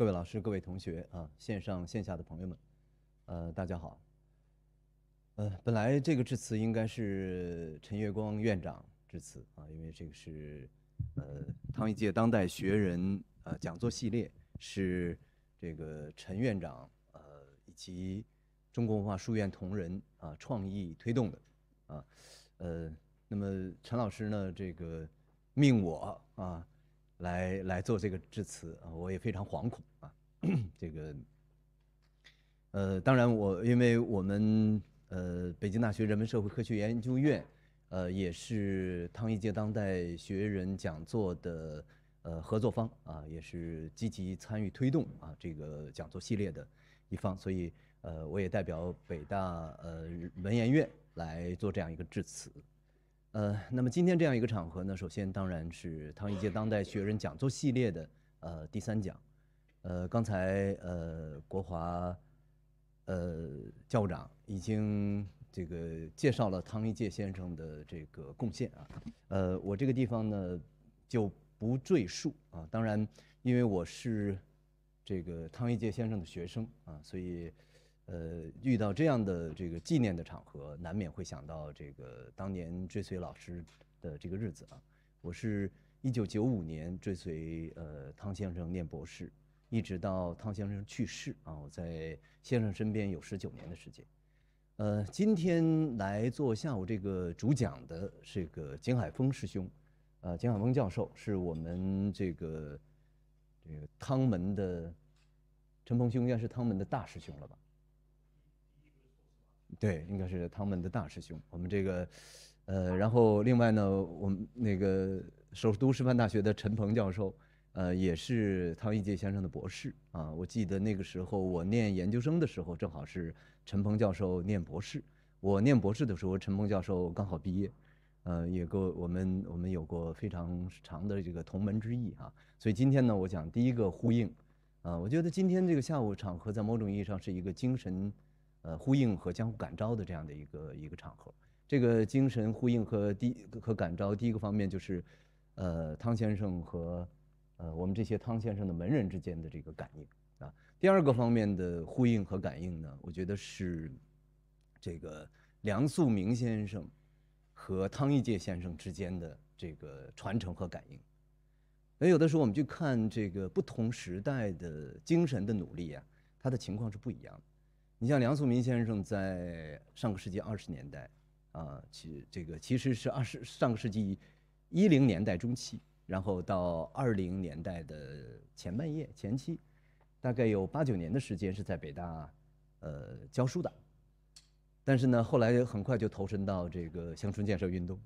各位老师、各位同学啊，线上线下的朋友们，呃，大家好。呃，本来这个致辞应该是陈月光院长致辞啊，因为这个是呃汤一界当代学人呃讲座系列是这个陈院长呃以及中国文化书院同仁啊创意推动的啊呃，那么陈老师呢这个命我啊。来来做这个致辞啊，我也非常惶恐啊。这个呃，当然我因为我们呃北京大学人文社会科学研究院呃也是汤一介当代学人讲座的呃合作方啊，也是积极参与推动啊这个讲座系列的一方，所以呃我也代表北大呃文研院来做这样一个致辞。呃，那么今天这样一个场合呢，首先当然是汤一介当代学人讲座系列的呃第三讲，呃，刚才呃国华呃教务长已经这个介绍了汤一介先生的这个贡献啊，呃，我这个地方呢就不赘述啊，当然因为我是这个汤一介先生的学生啊，所以。呃，遇到这样的这个纪念的场合，难免会想到这个当年追随老师的这个日子啊。我是一九九五年追随呃汤先生念博士，一直到汤先生去世啊，我在先生身边有十九年的时间。呃，今天来做下午这个主讲的这个景海峰师兄，呃，景海峰教授是我们这个这个汤门的陈鹏兄应该是汤门的大师兄了吧？对，应该是汤们的大师兄。我们这个，呃，然后另外呢，我们那个首都师范大学的陈鹏教授，呃，也是汤一杰先生的博士啊。我记得那个时候我念研究生的时候，正好是陈鹏教授念博士；我念博士的时候，陈鹏教授刚好毕业，呃，也跟我们我们有过非常长的这个同门之谊啊。所以今天呢，我讲第一个呼应，啊，我觉得今天这个下午场合，在某种意义上是一个精神。呃，呼应和相互感召的这样的一个一个场合，这个精神呼应和第和感召，第一个方面就是，呃，汤先生和，呃，我们这些汤先生的门人之间的这个感应啊。第二个方面的呼应和感应呢，我觉得是，这个梁漱溟先生和汤一介先生之间的这个传承和感应。所以，有的时候我们去看这个不同时代的精神的努力啊，它的情况是不一样的。你像梁漱溟先生，在上个世纪二十年代，啊，其这个其实是二十上个世纪一零年代中期，然后到二零年代的前半叶、前期，大概有八九年的时间是在北大，呃，教书的，但是呢，后来很快就投身到这个乡村建设运动，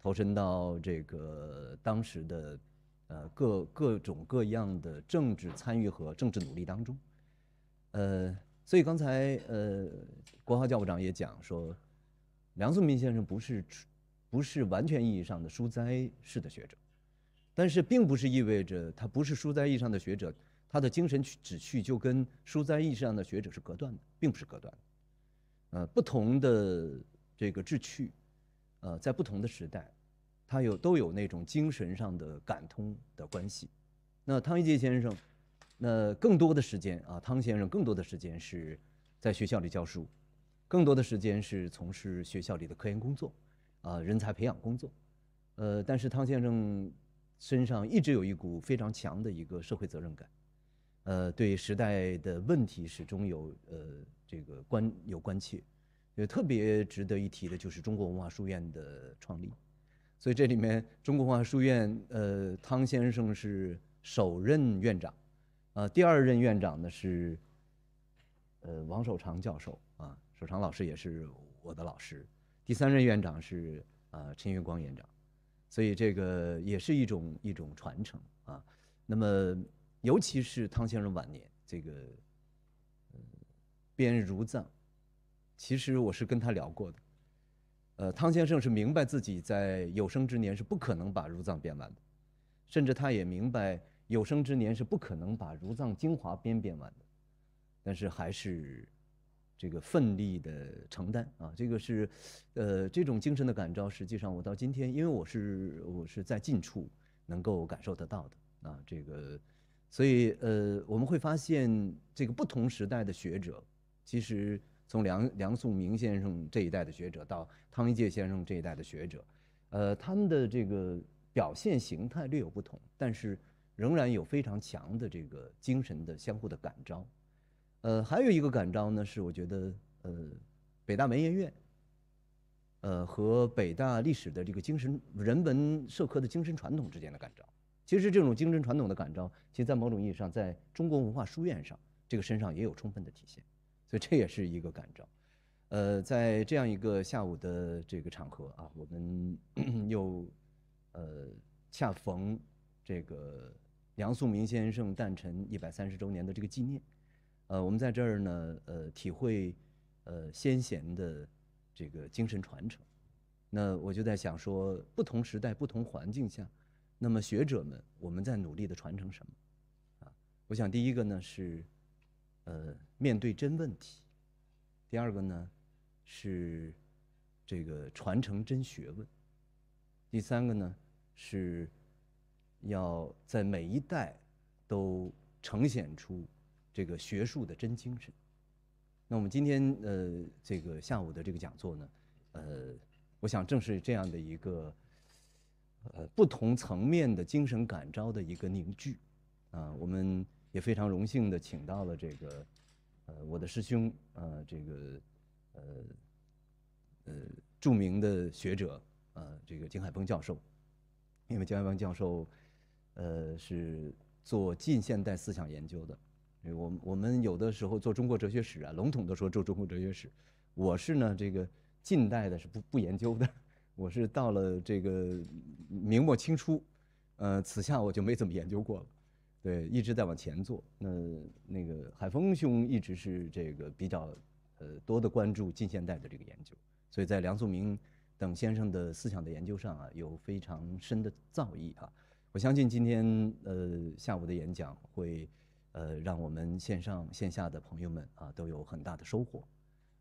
投身到这个当时的，呃，各各种各样的政治参与和政治努力当中，呃。所以刚才呃，国浩教务长也讲说，梁漱溟先生不是，不是完全意义上的书斋式的学者，但是并不是意味着他不是书斋意义上的学者，他的精神去旨趣就跟书斋意义上的学者是隔断的，并不是隔断，呃，不同的这个志趣，呃，在不同的时代，他有都有那种精神上的感通的关系。那汤一杰先生。那更多的时间啊，汤先生更多的时间是，在学校里教书，更多的时间是从事学校里的科研工作，啊，人才培养工作，呃，但是汤先生身上一直有一股非常强的一个社会责任感，呃，对时代的问题始终有呃这个关有关切，也特别值得一提的就是中国文化书院的创立，所以这里面中国文化书院呃，汤先生是首任院长。呃，第二任院长呢是，呃，王守常教授啊，守常老师也是我的老师。第三任院长是啊，陈云光院长，所以这个也是一种一种传承啊。那么，尤其是汤先生晚年这个编儒藏，其实我是跟他聊过的。呃，汤先生是明白自己在有生之年是不可能把儒藏编完的，甚至他也明白。有生之年是不可能把《儒藏精华》编编完的，但是还是这个奋力的承担啊！这个是，呃，这种精神的感召，实际上我到今天，因为我是我是在近处能够感受得到的啊！这个，所以呃，我们会发现这个不同时代的学者，其实从梁梁漱溟先生这一代的学者到汤一介先生这一代的学者，呃，他们的这个表现形态略有不同，但是。仍然有非常强的这个精神的相互的感召，呃，还有一个感召呢，是我觉得，呃，北大文研院，呃，和北大历史的这个精神、人文社科的精神传统之间的感召。其实这种精神传统的感召，其实在某种意义上，在中国文化书院上，这个身上也有充分的体现，所以这也是一个感召。呃，在这样一个下午的这个场合啊，我们 又，呃，恰逢这个。梁漱溟先生诞辰一百三十周年的这个纪念，呃，我们在这儿呢，呃，体会，呃，先贤的这个精神传承。那我就在想说，不同时代、不同环境下，那么学者们，我们在努力的传承什么？啊，我想第一个呢是，呃，面对真问题；第二个呢，是这个传承真学问；第三个呢是。要在每一代都呈现出这个学术的真精神。那我们今天呃这个下午的这个讲座呢，呃，我想正是这样的一个呃不同层面的精神感召的一个凝聚啊，我们也非常荣幸的请到了这个呃我的师兄啊这个呃呃著名的学者呃这个金海峰教授，因为金海峰教授。呃，是做近现代思想研究的，我我们有的时候做中国哲学史啊，笼统地说做中国哲学史，我是呢这个近代的是不不研究的，我是到了这个明末清初，呃，此下我就没怎么研究过了，对，一直在往前做。那那个海峰兄一直是这个比较呃多的关注近现代的这个研究，所以在梁漱溟等先生的思想的研究上啊，有非常深的造诣啊。我相信今天呃下午的演讲会，呃让我们线上线下的朋友们啊都有很大的收获。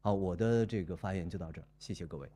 好，我的这个发言就到这儿，谢谢各位。